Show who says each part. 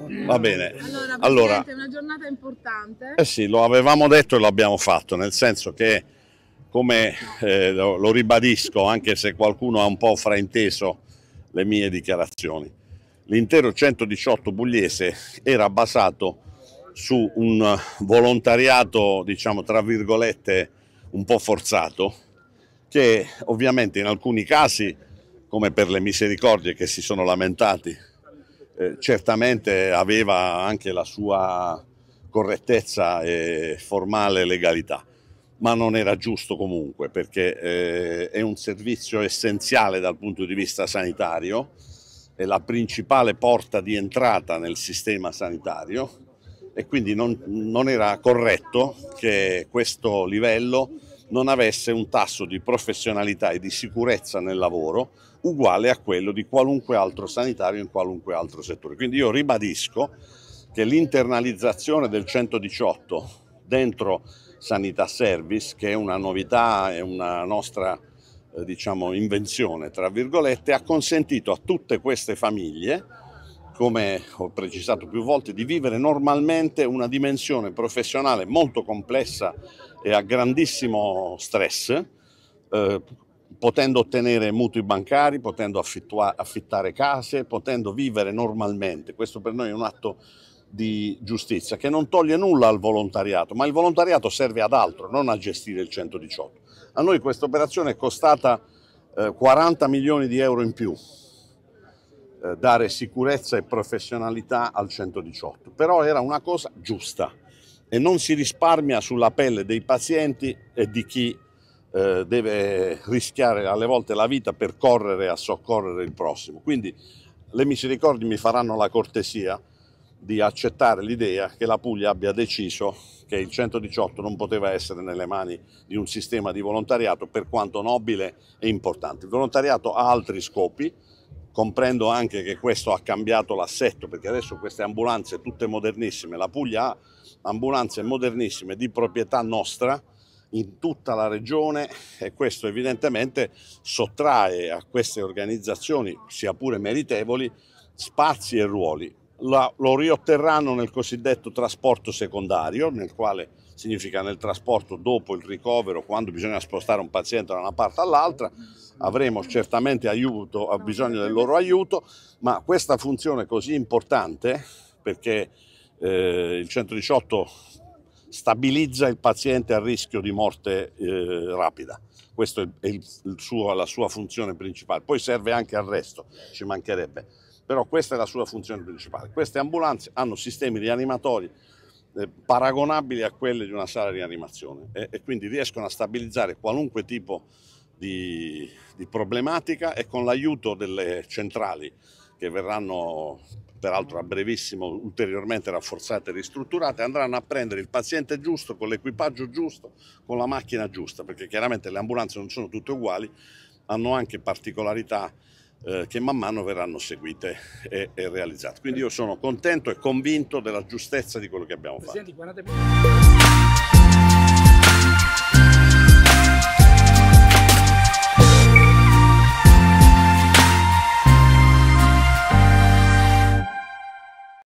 Speaker 1: Esatto. Mm. Va bene. Allora, allora una giornata importante. Eh sì, lo avevamo detto e lo abbiamo fatto, nel senso che, come eh, lo ribadisco, anche se qualcuno ha un po' frainteso le mie dichiarazioni, l'intero 118 pugliese era basato su un volontariato, diciamo tra virgolette, un po' forzato, che ovviamente in alcuni casi, come per le misericordie che si sono lamentati eh, certamente aveva anche la sua correttezza e formale legalità, ma non era giusto comunque perché eh, è un servizio essenziale dal punto di vista sanitario, è la principale porta di entrata nel sistema sanitario e quindi non, non era corretto che questo livello non avesse un tasso di professionalità e di sicurezza nel lavoro uguale a quello di qualunque altro sanitario in qualunque altro settore. Quindi io ribadisco che l'internalizzazione del 118 dentro Sanità Service, che è una novità, è una nostra eh, diciamo, invenzione, tra virgolette, ha consentito a tutte queste famiglie come ho precisato più volte, di vivere normalmente una dimensione professionale molto complessa e a grandissimo stress, eh, potendo ottenere mutui bancari, potendo affittare case, potendo vivere normalmente. Questo per noi è un atto di giustizia che non toglie nulla al volontariato, ma il volontariato serve ad altro, non a gestire il 118. A noi questa operazione è costata eh, 40 milioni di euro in più, eh, dare sicurezza e professionalità al 118, però era una cosa giusta e non si risparmia sulla pelle dei pazienti e di chi eh, deve rischiare alle volte la vita per correre a soccorrere il prossimo. Quindi le misericordi mi faranno la cortesia di accettare l'idea che la Puglia abbia deciso che il 118 non poteva essere nelle mani di un sistema di volontariato per quanto nobile e importante. Il volontariato ha altri scopi comprendo anche che questo ha cambiato l'assetto perché adesso queste ambulanze tutte modernissime, la Puglia ha ambulanze modernissime di proprietà nostra in tutta la regione e questo evidentemente sottrae a queste organizzazioni, sia pure meritevoli, spazi e ruoli la, lo riotterranno nel cosiddetto trasporto secondario, nel quale significa nel trasporto dopo il ricovero, quando bisogna spostare un paziente da una parte all'altra, avremo certamente aiuto, bisogno del loro aiuto, ma questa funzione così importante, perché eh, il 118 stabilizza il paziente a rischio di morte eh, rapida, questa è il, il suo, la sua funzione principale, poi serve anche al resto, ci mancherebbe però questa è la sua funzione principale. Queste ambulanze hanno sistemi rianimatori eh, paragonabili a quelli di una sala di animazione e, e quindi riescono a stabilizzare qualunque tipo di, di problematica e con l'aiuto delle centrali che verranno peraltro a brevissimo ulteriormente rafforzate e ristrutturate, andranno a prendere il paziente giusto, con l'equipaggio giusto, con la macchina giusta, perché chiaramente le ambulanze non sono tutte uguali, hanno anche particolarità eh, che man mano verranno seguite e, e, realizzate. Quindi io sono contento e convinto della giustezza di quello che abbiamo fatto.